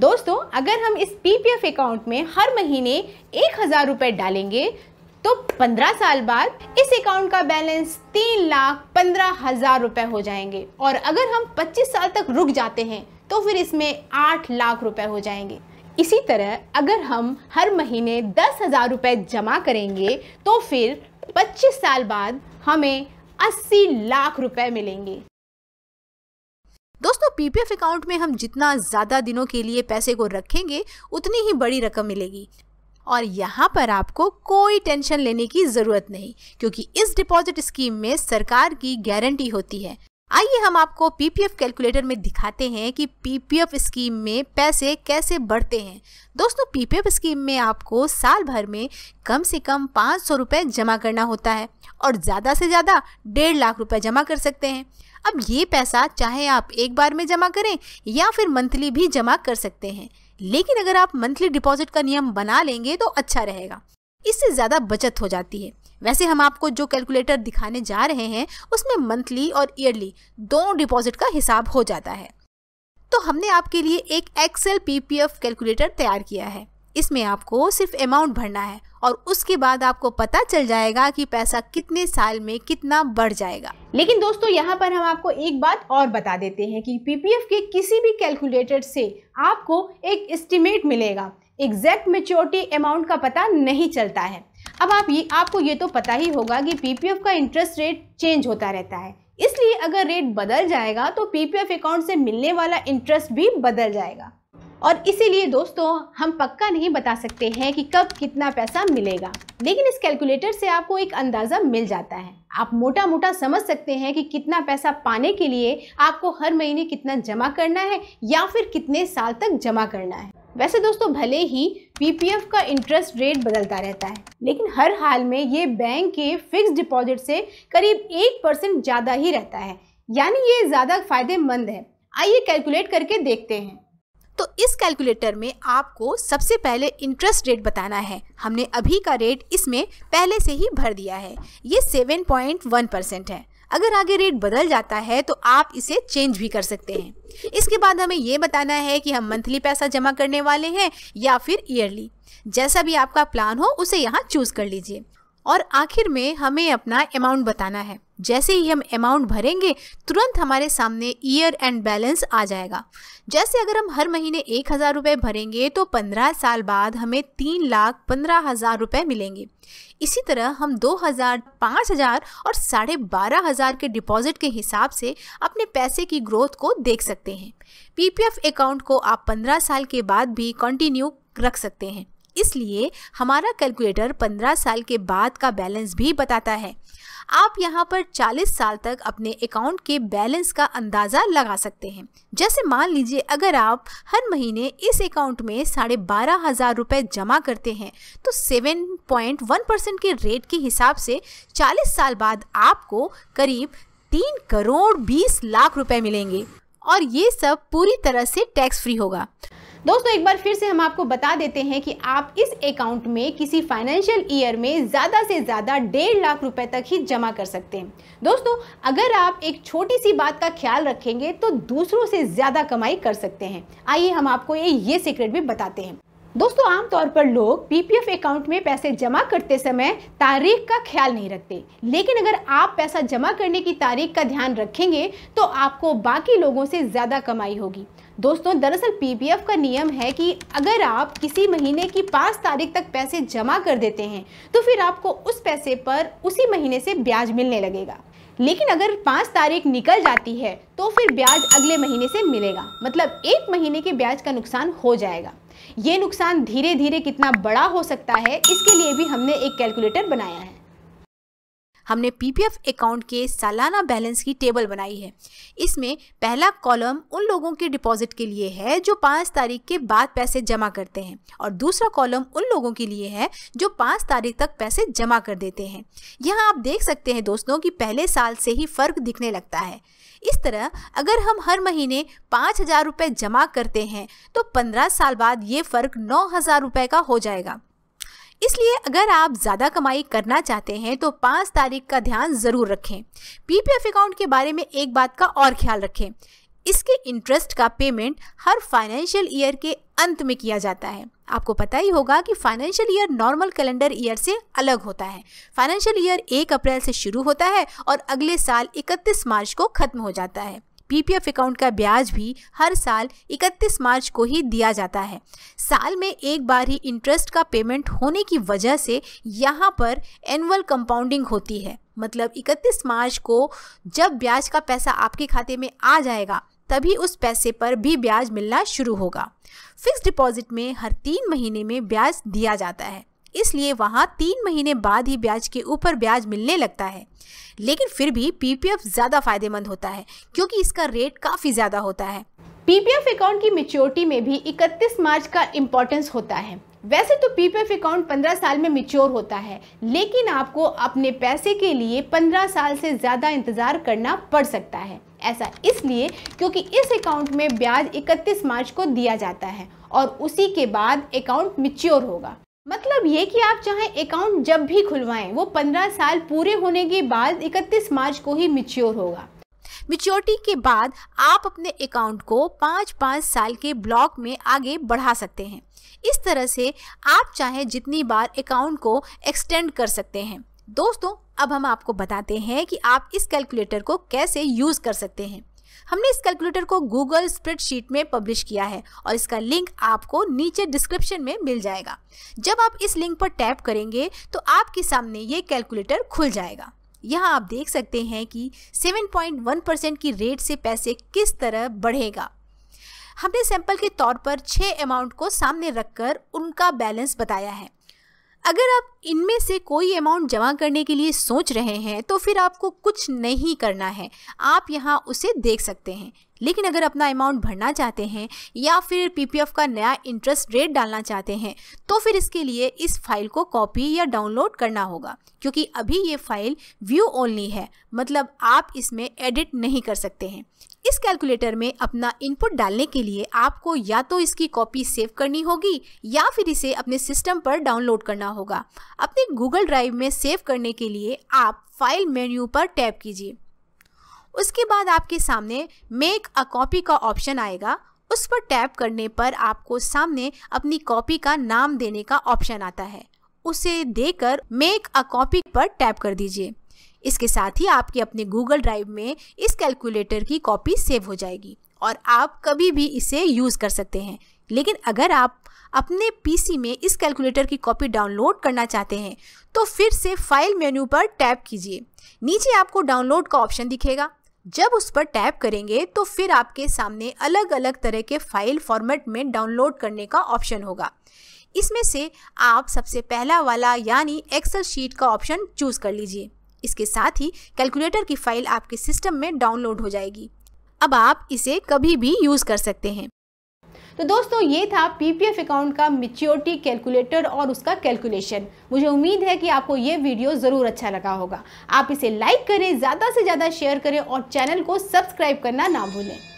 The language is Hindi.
दोस्तों अगर हम इस पीपीएफ अकाउंट में हर महीने एक हज़ार रुपये डालेंगे तो पंद्रह साल बाद इस अकाउंट का बैलेंस तीन लाख पंद्रह हजार रुपए हो जाएंगे और अगर हम पच्चीस साल तक रुक जाते हैं तो फिर इसमें आठ लाख रुपए हो जाएंगे इसी तरह अगर हम हर महीने दस हजार रुपये जमा करेंगे तो फिर पच्चीस साल बाद हमें अस्सी लाख रुपए मिलेंगे दोस्तों पीपीएफ अकाउंट में हम जितना ज़्यादा दिनों के लिए पैसे को रखेंगे उतनी ही बड़ी रकम मिलेगी और यहाँ पर आपको कोई टेंशन लेने की ज़रूरत नहीं क्योंकि इस डिपॉजिट स्कीम में सरकार की गारंटी होती है आइए हम आपको पीपीएफ कैलकुलेटर में दिखाते हैं कि पीपीएफ स्कीम में पैसे कैसे बढ़ते हैं दोस्तों पीपीएफ स्कीम में आपको साल भर में कम से कम पाँच सौ रुपये जमा करना होता है और ज़्यादा से ज़्यादा डेढ़ लाख रुपये जमा कर सकते हैं अब ये पैसा चाहे आप एक बार में जमा करें या फिर मंथली भी जमा कर सकते हैं लेकिन अगर आप मंथली डिपॉजिट का नियम बना लेंगे तो अच्छा रहेगा इससे ज़्यादा बचत हो जाती है वैसे हम आपको जो कैलकुलेटर दिखाने जा रहे हैं उसमें मंथली और ईयरली दोनों डिपॉजिट का हिसाब हो जाता है तो हमने आपके लिए एक एक्सेल पीपीएफ कैलकुलेटर तैयार किया है इसमें आपको सिर्फ अमाउंट भरना है और उसके बाद आपको पता चल जाएगा कि पैसा कितने साल में कितना बढ़ जाएगा लेकिन दोस्तों यहाँ पर हम आपको एक बात और बता देते हैं कि पीपीएफ के किसी भी कैलकुलेटर से आपको एक एस्टिमेट मिलेगा एग्जैक्ट मेच्योरिटी अमाउंट का पता नहीं चलता है अब आप ये आपको ये तो पता ही होगा कि पीपीएफ का इंटरेस्ट रेट चेंज होता रहता है इसलिए अगर रेट बदल जाएगा तो पीपीएफ अकाउंट से मिलने वाला इंटरेस्ट भी बदल जाएगा और इसीलिए दोस्तों हम पक्का नहीं बता सकते हैं कि कब कितना पैसा मिलेगा लेकिन इस कैलकुलेटर से आपको एक अंदाज़ा मिल जाता है आप मोटा मोटा समझ सकते हैं कि कितना पैसा पाने के लिए आपको हर महीने कितना जमा करना है या फिर कितने साल तक जमा करना है वैसे दोस्तों भले ही पीपीएफ का इंटरेस्ट रेट बदलता रहता है लेकिन हर हाल में ये बैंक के फिक्स डिपॉजिट से करीब एक परसेंट ज़्यादा ही रहता है यानी ये ज़्यादा फ़ायदेमंद है आइए कैलकुलेट करके देखते हैं तो इस कैलकुलेटर में आपको सबसे पहले इंटरेस्ट रेट बताना है हमने अभी का रेट इसमें पहले से ही भर दिया है ये 7.1 परसेंट है अगर आगे रेट बदल जाता है तो आप इसे चेंज भी कर सकते हैं इसके बाद हमें ये बताना है कि हम मंथली पैसा जमा करने वाले हैं या फिर ईयरली जैसा भी आपका प्लान हो उसे यहाँ चूज़ कर लीजिए और आखिर में हमें अपना अमाउंट बताना है जैसे ही हम अमाउंट भरेंगे तुरंत हमारे सामने ईयर एंड बैलेंस आ जाएगा जैसे अगर हम हर महीने एक हज़ार रुपये भरेंगे तो पंद्रह साल बाद हमें तीन लाख पंद्रह हज़ार रुपये मिलेंगे इसी तरह हम दो हज़ार पाँच हज़ार और साढ़े बारह हज़ार के डिपॉजिट के हिसाब से अपने पैसे की ग्रोथ को देख सकते हैं पी अकाउंट को आप पंद्रह साल के बाद भी कंटिन्यू रख सकते हैं इसलिए हमारा कैलकुलेटर 15 साल के बाद का बैलेंस भी बताता है आप यहाँ पर 40 साल तक अपने अकाउंट के बैलेंस का अंदाज़ा लगा सकते हैं जैसे मान लीजिए अगर आप हर महीने इस अकाउंट में साढ़े बारह हज़ार रुपये जमा करते हैं तो 7.1 परसेंट के रेट के हिसाब से 40 साल बाद आपको करीब 3 करोड़ 20 लाख रुपए मिलेंगे और ये सब पूरी तरह से टैक्स फ्री होगा दोस्तों एक बार फिर से हम आपको बता देते हैं कि आप इस अकाउंट में किसी फाइनेंशियल ईयर में ज़्यादा से ज़्यादा डेढ़ लाख रुपए तक ही जमा कर सकते हैं दोस्तों अगर आप एक छोटी सी बात का ख्याल रखेंगे तो दूसरों से ज़्यादा कमाई कर सकते हैं आइए हम आपको ये ये सीक्रेट भी बताते हैं दोस्तों आमतौर पर लोग पीपीएफ अकाउंट में पैसे जमा करते समय तारीख का ख्याल नहीं रखते लेकिन अगर आप पैसा जमा करने की तारीख का ध्यान रखेंगे तो आपको बाकी लोगों से ज़्यादा कमाई होगी दोस्तों दरअसल पीपीएफ का नियम है कि अगर आप किसी महीने की पाँच तारीख तक पैसे जमा कर देते हैं तो फिर आपको उस पैसे पर उसी महीने से ब्याज मिलने लगेगा लेकिन अगर पाँच तारीख निकल जाती है तो फिर ब्याज अगले महीने से मिलेगा मतलब एक महीने के ब्याज का नुकसान हो जाएगा ये नुकसान धीरे धीरे कितना बड़ा हो सकता है इसके लिए भी हमने एक कैलकुलेटर बनाया है हमने पीपीएफ अकाउंट के सालाना बैलेंस की टेबल बनाई है इसमें पहला कॉलम उन लोगों के डिपॉजिट के लिए है जो पाँच तारीख के बाद पैसे जमा करते हैं और दूसरा कॉलम उन लोगों के लिए है जो पाँच तारीख तक पैसे जमा कर देते हैं यहाँ आप देख सकते हैं दोस्तों कि पहले साल से ही फर्क दिखने लगता है इस तरह अगर हम हर महीने पाँच हज़ार रुपये जमा करते हैं तो पंद्रह साल बाद ये फ़र्क नौ हज़ार रुपये का हो जाएगा इसलिए अगर आप ज़्यादा कमाई करना चाहते हैं तो पाँच तारीख का ध्यान ज़रूर रखें पीपीएफ अकाउंट के बारे में एक बात का और ख्याल रखें इसके इंटरेस्ट का पेमेंट हर फाइनेंशियल ईयर के अंत में किया जाता है आपको पता ही होगा कि financial year normal calendar year से अलग होता है फाइनेंशियल ईयर एक अप्रैल से शुरू होता है और अगले साल 31 मार्च को खत्म हो जाता है पीपीएफ अकाउंट का ब्याज भी हर साल 31 मार्च को ही दिया जाता है साल में एक बार ही इंटरेस्ट का पेमेंट होने की वजह से यहाँ पर एनुअल कंपाउंडिंग होती है मतलब 31 मार्च को जब ब्याज का पैसा आपके खाते में आ जाएगा तभी उस पैसे पर भी ब्याज मिलना शुरू होगा फिक्स डिपॉजिट में हर तीन महीने में ब्याज दिया जाता है इसलिए वहाँ तीन महीने बाद ही ब्याज के ऊपर ब्याज मिलने लगता है लेकिन फिर भी पीपीएफ ज़्यादा फायदेमंद होता है क्योंकि इसका रेट काफ़ी ज़्यादा होता है पीपीएफ अकाउंट की मेच्योरिटी में भी 31 मार्च का इम्पोर्टेंस होता है वैसे तो पीपीएफ अकाउंट 15 साल में मिच्योर होता है लेकिन आपको अपने पैसे के लिए 15 साल से ज़्यादा इंतज़ार करना पड़ सकता है ऐसा इसलिए क्योंकि इस अकाउंट में ब्याज 31 मार्च को दिया जाता है और उसी के बाद अकाउंट मिच्योर होगा मतलब ये कि आप चाहे अकाउंट जब भी खुलवाएं वो 15 साल पूरे होने के बाद 31 मार्च को ही मिच्योर होगा मिच्योरिटी के बाद आप अपने अकाउंट को पाँच पाँच साल के ब्लॉक में आगे बढ़ा सकते हैं इस तरह से आप चाहे जितनी बार अकाउंट को एक्सटेंड कर सकते हैं दोस्तों अब हम आपको बताते हैं कि आप इस कैलकुलेटर को कैसे यूज़ कर सकते हैं हमने इस कैलकुलेटर को गूगल स्प्रेडशीट में पब्लिश किया है और इसका लिंक आपको नीचे डिस्क्रिप्शन में मिल जाएगा जब आप इस लिंक पर टैप करेंगे तो आपके सामने ये कैलकुलेटर खुल जाएगा यहाँ आप देख सकते हैं कि 7.1 परसेंट की रेट से पैसे किस तरह बढ़ेगा हमने सैंपल के तौर पर छः अमाउंट को सामने रखकर उनका बैलेंस बताया है अगर आप इनमें से कोई अमाउंट जमा करने के लिए सोच रहे हैं तो फिर आपको कुछ नहीं करना है आप यहाँ उसे देख सकते हैं लेकिन अगर अपना अमाउंट भरना चाहते हैं या फिर पीपीएफ का नया इंटरेस्ट रेट डालना चाहते हैं तो फिर इसके लिए इस फाइल को कॉपी या डाउनलोड करना होगा क्योंकि अभी ये फाइल व्यू ओनली है मतलब आप इसमें एडिट नहीं कर सकते हैं इस कैलकुलेटर में अपना इनपुट डालने के लिए आपको या तो इसकी कॉपी सेव करनी होगी या फिर इसे अपने सिस्टम पर डाउनलोड करना होगा अपने गूगल ड्राइव में सेव करने के लिए आप फाइल मेन्यू पर टैप कीजिए उसके बाद आपके सामने मेक अ कॉपी का ऑप्शन आएगा उस पर टैप करने पर आपको सामने अपनी कॉपी का नाम देने का ऑप्शन आता है उसे देकर मेक अ कॉपी पर टैप कर दीजिए इसके साथ ही आपके अपने गूगल ड्राइव में इस कैलकुलेटर की कॉपी सेव हो जाएगी और आप कभी भी इसे यूज़ कर सकते हैं लेकिन अगर आप अपने पीसी में इस कैलकुलेटर की कॉपी डाउनलोड करना चाहते हैं तो फिर से फाइल मेन्यू पर टैप कीजिए नीचे आपको डाउनलोड का ऑप्शन दिखेगा जब उस पर टैप करेंगे तो फिर आपके सामने अलग अलग तरह के फाइल फॉर्मेट में डाउनलोड करने का ऑप्शन होगा इसमें से आप सबसे पहला वाला यानी एक्सेल शीट का ऑप्शन चूज़ कर लीजिए इसके साथ ही कैलकुलेटर की फाइल आपके सिस्टम में डाउनलोड हो जाएगी अब आप इसे कभी भी यूज़ कर सकते हैं तो दोस्तों ये था पीपीएफ अकाउंट का मिच्योरिटी कैलकुलेटर और उसका कैलकुलेशन मुझे उम्मीद है कि आपको ये वीडियो ज़रूर अच्छा लगा होगा आप इसे लाइक करें ज़्यादा से ज़्यादा शेयर करें और चैनल को सब्सक्राइब करना ना भूलें